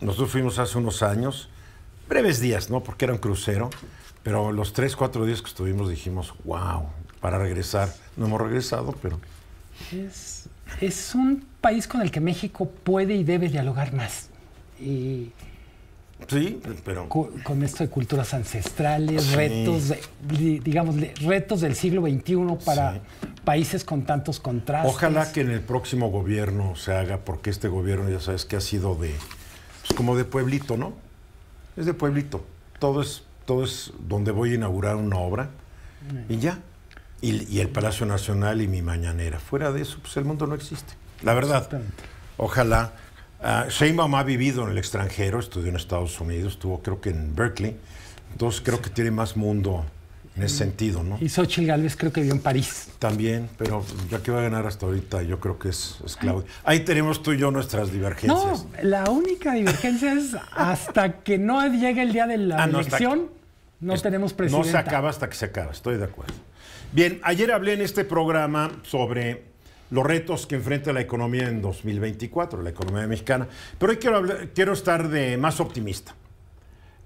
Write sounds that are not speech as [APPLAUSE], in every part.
nosotros fuimos hace unos años, breves días, ¿no? Porque era un crucero, pero los tres, cuatro días que estuvimos dijimos, wow, para regresar. No hemos regresado, pero... Es, es un país con el que México puede y debe dialogar más. Y Sí, pero. Con, esto de culturas ancestrales, retos, digamos, retos del siglo XXI para países con tantos contrastes. Ojalá que en el próximo gobierno se haga, porque este gobierno ya sabes que ha sido de. Pues como de pueblito, ¿no? Es de pueblito. Todo es, todo es donde voy a inaugurar una obra y ya. Y, y el Palacio Nacional y mi mañanera. Fuera de eso, pues el mundo no existe. La verdad. Ojalá Ah, Shane Sheinbaum ha vivido en el extranjero, estudió en Estados Unidos, estuvo creo que en Berkeley, entonces creo que tiene más mundo en ese sentido, ¿no? Y Xochitl Gálvez creo que vivió en París. También, pero ya que va a ganar hasta ahorita, yo creo que es, Claudio. Ahí tenemos tú y yo nuestras divergencias. No, la única divergencia es hasta que no llegue el día de la ah, elección, no, tenemos presidenta. No se acaba hasta que se acaba, estoy de acuerdo. Bien, ayer hablé en este programa sobre los retos que enfrenta la economía en 2024, la economía mexicana. Pero hoy quiero, estar de más optimista.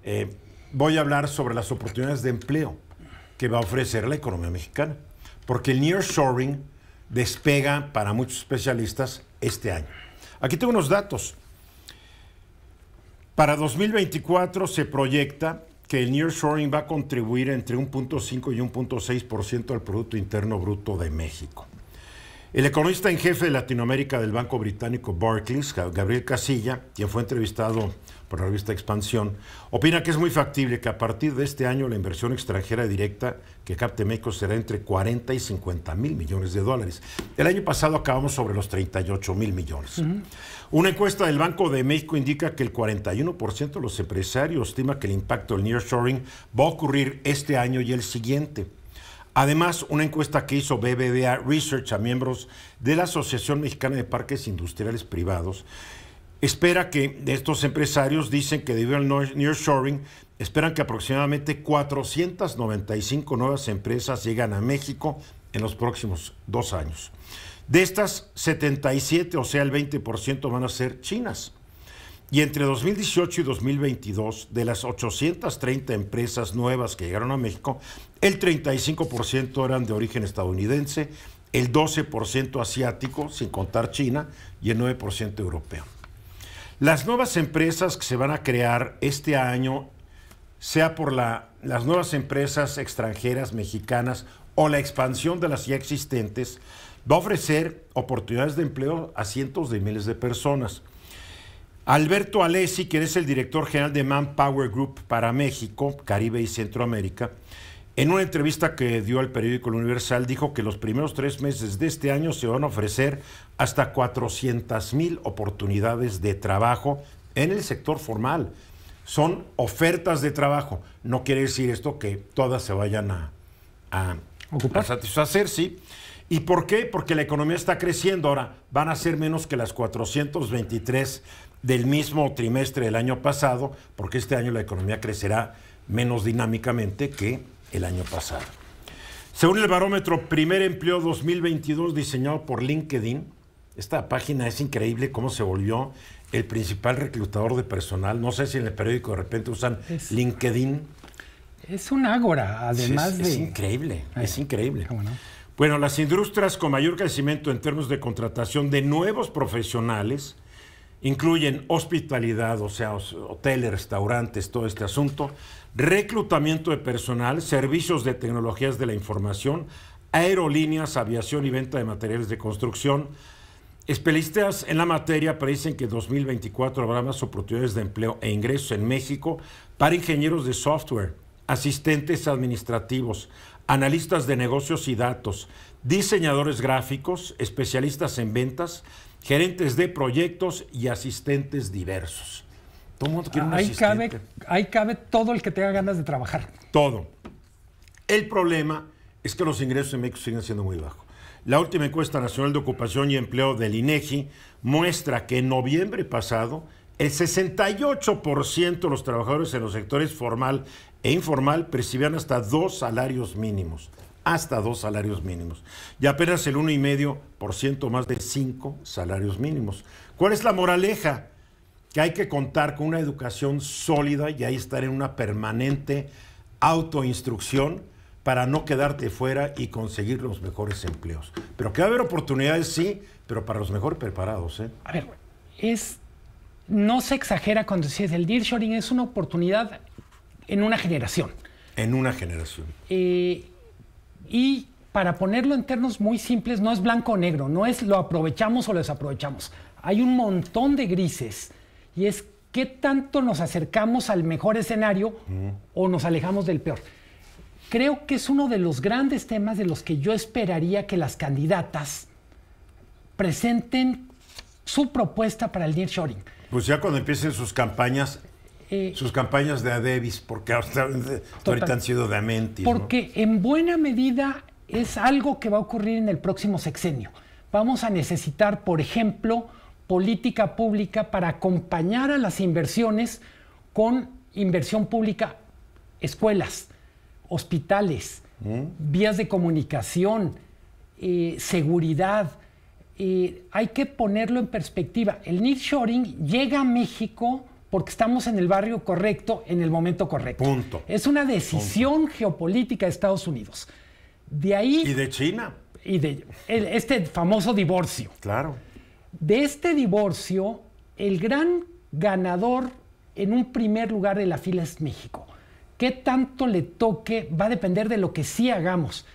Eh, voy a hablar sobre las oportunidades de empleo que va a ofrecer la economía mexicana, porque el nearshoring despega para muchos especialistas este año. Aquí tengo unos datos. Para 2024 se proyecta que el nearshoring va a contribuir entre 1.5 y 1.6% al Producto Interno Bruto de México. El economista en jefe de Latinoamérica del Banco Británico Barclays, Gabriel Casilla, quien fue entrevistado por la revista Expansión, opina que es muy factible que a partir de este año la inversión extranjera directa que capte México será entre 40 y 50 mil millones de dólares. El año pasado acabamos sobre los 38 mil millones. Una encuesta del Banco de México indica que el 41% de los empresarios estima que el impacto del nearshoring va a ocurrir este año y el siguiente. Además, una encuesta que hizo BBVA Research a miembros de la Asociación Mexicana de Parques Industriales Privados espera que estos empresarios dicen que debido al nearshoring esperan que aproximadamente 495 nuevas empresas llegan a México en los próximos dos años. De estas, 77, o sea, el 20% van a ser chinas. Y entre 2018 y 2022, de las 830 empresas nuevas que llegaron a México, el 35% eran de origen estadounidense, el 12% asiático, sin contar China, y el 9% europeo. Las nuevas empresas que se van a crear este año, sea por las nuevas empresas extranjeras, mexicanas, o la expansión de las ya existentes, va a ofrecer oportunidades de empleo a cientos de miles de personas. Alberto Alessi, que es el director general de Manpower Group para México, Caribe y Centroamérica, en una entrevista que dio al periódico El Universal, dijo que los primeros tres meses de este año se van a ofrecer hasta 400 mil oportunidades de trabajo en el sector formal. Son ofertas de trabajo. No quiere decir esto que todas se vayan a, ¿Ocupar? a satisfacer, sí. ¿Y por qué? Porque la economía está creciendo. Ahora, van a ser menos que las 423 del mismo trimestre del año pasado, porque este año la economía crecerá menos dinámicamente que el año pasado. Según el barómetro Primer Empleo 2022 diseñado por LinkedIn, esta página es increíble cómo se volvió el principal reclutador de personal. No sé si en el periódico de repente usan LinkedIn. Es un ágora, además de... Es increíble, es increíble. Bueno, las industrias con mayor crecimiento en términos de contratación de nuevos profesionales incluyen hospitalidad, o sea, hoteles, restaurantes, todo este asunto, reclutamiento de personal, servicios de tecnologías de la información, aerolíneas, aviación y venta de materiales de construcción. Especialistas en la materia predicen que en 2024 habrá más oportunidades de empleo e ingresos en México para ingenieros de software, asistentes administrativos, analistas de negocios y datos, diseñadores gráficos, especialistas en ventas, gerentes de proyectos y asistentes diversos. Todo mundo quiere un ahí Cabe, ahí cabe todo el que tenga ganas de trabajar. Todo. El problema es que los ingresos en México siguen siendo muy bajos. La última encuesta nacional de ocupación y empleo del INEGI muestra que en noviembre pasado el 68% de los trabajadores en los sectores formal e informal percibían hasta dos salarios mínimos, hasta dos salarios mínimos, y apenas el 1,5% más de cinco salarios mínimos. ¿Cuál es la moraleja? Que hay que contar con una educación sólida y ahí estar en una permanente autoinstrucción para no quedarte fuera y conseguir los mejores empleos. Pero que va a haber oportunidades, sí, pero para los mejor preparados. ¿eh? A ver, es, no se exagera cuando dices el shoring es una oportunidad en una generación. En una generación. Eh, y para ponerlo en términos muy simples, no es blanco o negro, no es lo aprovechamos o lo desaprovechamos. Hay un montón de grises y es qué tanto nos acercamos al mejor escenario o nos alejamos del peor. Creo que es uno de los grandes temas de los que yo esperaría que las candidatas presenten su propuesta para el nearshoring. Pues ya cuando empiecen sus campañas, eh, Sus campañas de Adebis, porque ahorita han sido de Amentis. Porque en buena medida es algo que va a ocurrir en el próximo sexenio. Vamos a necesitar, por ejemplo, política pública para acompañar a las inversiones con inversión pública, escuelas, hospitales, ¿Mm? vías de comunicación, eh, seguridad. Eh, hay que ponerlo en perspectiva. El Shoring llega a México porque estamos en el barrio correcto en el momento correcto. Punto. Es una decisión geopolítica de Estados Unidos. De ahí. Y de China. Y de este famoso divorcio. Claro. De este divorcio, el gran ganador en un primer lugar de la fila es México. ¿Qué tanto le toque? Va a depender de lo que sí hagamos.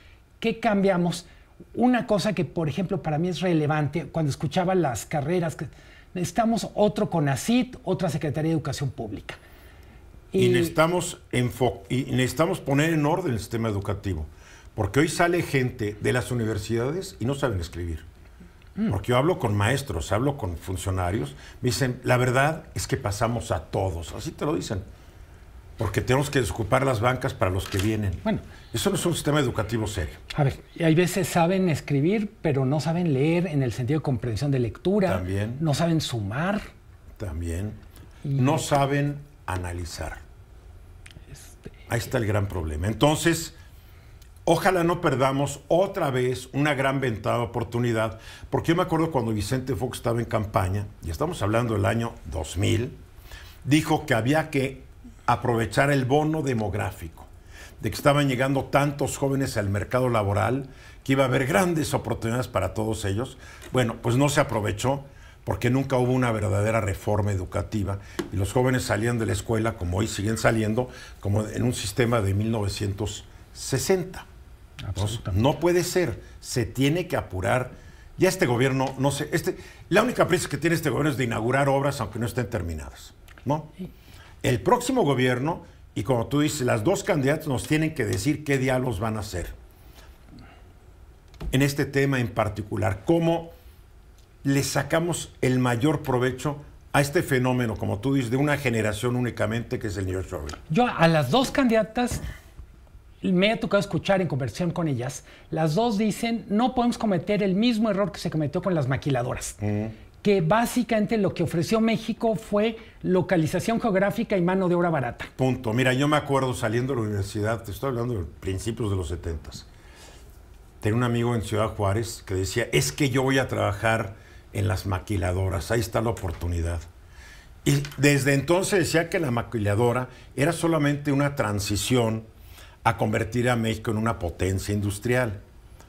¿Qué cambiamos? Una cosa que, por ejemplo, para mí es relevante, cuando escuchaba las carreras, que, necesitamos otro CONACIT, otra Secretaría de Educación Pública. Y, estamos necesitamos, y necesitamos poner en orden el sistema educativo, porque hoy sale gente de las universidades y no saben escribir. Mm. Porque yo hablo con maestros, hablo con funcionarios, me dicen, la verdad es que pasamos a todos, así te lo dicen. Porque tenemos que desocupar las bancas para los que vienen. Bueno. Eso no es un sistema educativo serio. A ver, hay veces saben escribir, pero no saben leer en el sentido de comprensión de lectura. También. No saben sumar. También. No saben analizar. Este, Ahí está el gran problema. Entonces, ojalá no perdamos otra vez una gran ventada oportunidad. Porque yo me acuerdo cuando Vicente Fox estaba en campaña, y estamos hablando del año 2000, dijo que había que aprovechar el bono demográfico, de que estaban llegando tantos jóvenes al mercado laboral, que iba a haber grandes oportunidades para todos ellos. Bueno, pues no se aprovechó porque nunca hubo una verdadera reforma educativa y los jóvenes salían de la escuela, como hoy siguen saliendo, como en un sistema de 1960. Pues, no puede ser, se tiene que apurar. Ya este gobierno, no sé, este, la única prisa que tiene este gobierno es de inaugurar obras aunque no estén terminadas, ¿no? el próximo gobierno, y como tú dices, las dos candidatas nos tienen que decir qué diálogos van a hacer. En este tema en particular, cómo le sacamos el mayor provecho a este fenómeno, como tú dices, de una generación únicamente que es el New York Yo a las dos candidatas me ha tocado escuchar en conversación con ellas, las dos dicen, no podemos cometer el mismo error que se cometió con las maquiladoras que básicamente lo que ofreció México fue localización geográfica y mano de obra barata. Punto. Mira, yo me acuerdo saliendo de la universidad, te estoy hablando de principios de los 70 tenía un amigo en Ciudad Juárez que decía, es que yo voy a trabajar en las maquiladoras, ahí está la oportunidad. Y desde entonces decía que la maquiladora era solamente una transición a convertir a México en una potencia industrial.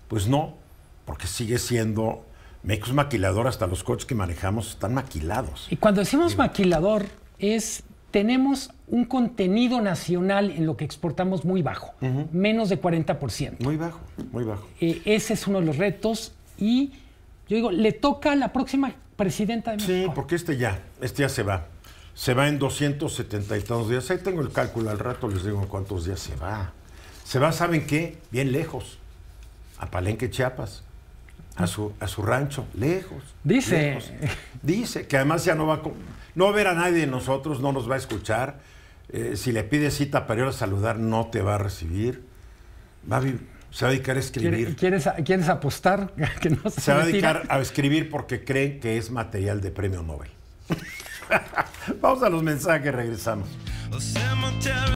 Pues no, porque sigue siendo México es maquilador, hasta los coches que manejamos están maquilados. Y cuando decimos maquilador, es tenemos un contenido nacional en lo que exportamos muy bajo, menos de 40%. Muy bajo, muy bajo. Eh, ese es uno de los retos y yo digo, le toca a la próxima presidenta de México. Sí, porque este ya, este ya se va. Se va en 272 días. Ahí tengo el cálculo, al rato les digo en cuántos días se va. Se va, ¿saben qué? Bien lejos, a Palenque, Chiapas a su, a su rancho, lejos. Dice. Dice que además ya no va a, no a ver a nadie de nosotros, no nos va a escuchar. Eh, si le pide cita para ir a saludar, no te va a recibir. Va a se va a dedicar a escribir. ¿Quieres, quieres apostar? [LAUGHS] Que no se va a dedicar a escribir porque creen que es material de premio Nobel. [LAUGHS] Vamos a los mensajes, regresamos.